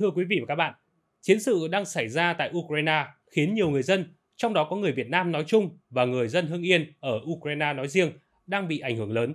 Thưa quý vị và các bạn, chiến sự đang xảy ra tại Ukraine khiến nhiều người dân, trong đó có người Việt Nam nói chung và người dân Hưng Yên ở Ukraine nói riêng, đang bị ảnh hưởng lớn.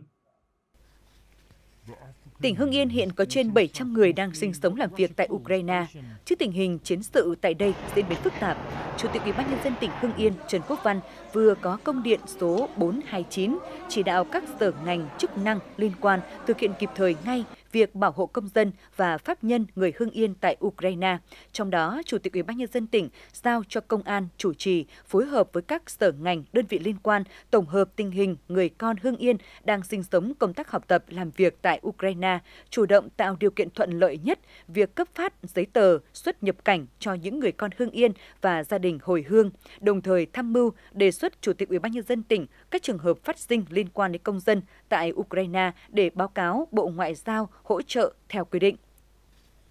Tỉnh Hưng Yên hiện có trên 700 người đang sinh sống làm việc tại Ukraine. Trước tình hình chiến sự tại đây diễn biến phức tạp, Chủ tịch Ủy ban nhân dân tỉnh Hưng Yên Trần Quốc Văn vừa có công điện số 429 chỉ đạo các sở ngành chức năng liên quan thực hiện kịp thời ngay việc bảo hộ công dân và pháp nhân người Hưng Yên tại Ukraine. Trong đó, Chủ tịch Ủy ban nhân dân tỉnh giao cho công an chủ trì phối hợp với các sở ngành, đơn vị liên quan tổng hợp tình hình người con Hưng Yên đang sinh sống công tác học tập làm việc tại Ukraine, chủ động tạo điều kiện thuận lợi nhất việc cấp phát giấy tờ xuất nhập cảnh cho những người con Hưng Yên và gia đình hồi hương, đồng thời tham mưu đề xuất Chủ tịch Ủy ban nhân dân tỉnh các trường hợp phát sinh liên quan đến công dân tại Ukraine để báo cáo Bộ Ngoại giao hỗ trợ theo quy định.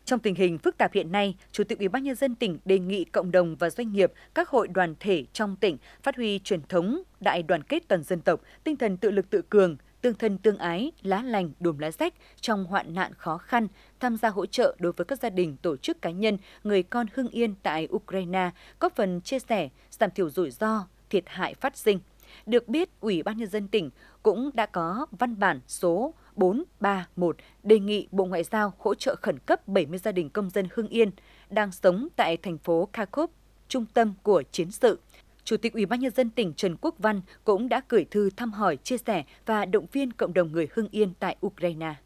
Trong tình hình phức tạp hiện nay, Chủ tịch Ủy ban nhân dân tỉnh đề nghị cộng đồng và doanh nghiệp, các hội đoàn thể trong tỉnh phát huy truyền thống đại đoàn kết toàn dân tộc, tinh thần tự lực tự cường, tương thân tương ái, lá lành đùm lá rách trong hoạn nạn khó khăn, tham gia hỗ trợ đối với các gia đình, tổ chức cá nhân, người con hưng yên tại Ukraine, góp phần chia sẻ, giảm thiểu rủi ro, thiệt hại phát sinh. Được biết, Ủy ban nhân dân tỉnh cũng đã có văn bản số 431 đề nghị Bộ Ngoại giao hỗ trợ khẩn cấp 70 gia đình công dân Hưng Yên đang sống tại thành phố Kharkov, trung tâm của chiến sự. Chủ tịch Ủy ban nhân dân tỉnh Trần Quốc Văn cũng đã gửi thư thăm hỏi, chia sẻ và động viên cộng đồng người Hưng Yên tại Ukraine.